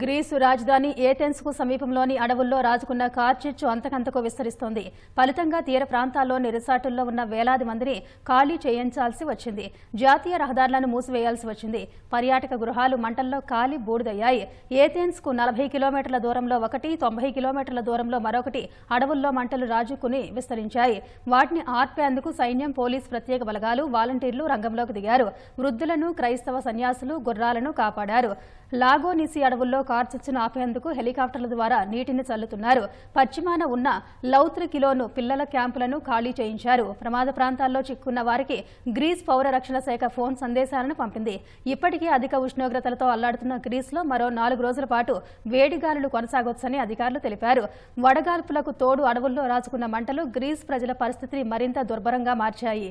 Greece రాజధాని ఏథెన్స్కు సమీపంలోని అడవుల్లో రాజుకున్న కార్చిచ్చు అంతకంతకు విస్తరిస్తోంది ఫలితంగా తీర ప్రాంతాల్లోని రిసార్టుల్లో ఉన్న వేలాది మందిని ఖాళీ చేయించాల్సి వచ్చింది జాతీయ రహదారులను మూసివేయాల్సి వచ్చింది పర్యాటక గృహాలు మంటల్లో ఖాళీ బూడిదయ్యాయి ఏథెన్స్కు నలభై కిలోమీటర్ల దూరంలో ఒకటి తొంభై కిలోమీటర్ల దూరంలో మరొకటి అడవుల్లో మంటలు రాజుకుని విస్తరించాయి వాటిని ఆర్పేందుకు సైన్యం పోలీసు ప్రత్యేక బలగాలు వాలంటీర్లు రంగంలోకి దిగారు వృద్ధులను క్రైస్తవ సన్యాసులు గుర్రాలను కాపాడారు లాగోనిసి అడవుల్లో ప్రాంతాల్లో కార్చిచ్చును ఆపేందుకు హెలికాప్టర్ల ద్వారా నీటిని చల్లుతున్నారు పశ్చిమాన ఉన్న లౌత్ర కిలోను పిల్లల క్యాంపులను ఖాళీ చేయించారు ప్రమాద ప్రాంతాల్లో చిక్కున్న వారికి గ్రీస్ పౌర రక్షణ శాఖ ఫోన్ సందేశాలను పంపింది ఇప్పటికే అధిక ఉష్ణోగ్రతలతో అల్లాడుతున్న గ్రీస్లో మరో నాలుగు రోజుల పాటు వేడిగాలులు కొనసాగొచ్చని అధికారులు తెలిపారు వడగాల్పులకు తోడు అడవుల్లో రాచుకున్న మంటలు గ్రీస్ ప్రజల పరిస్థితిని మరింత దుర్భరంగా మార్చాయి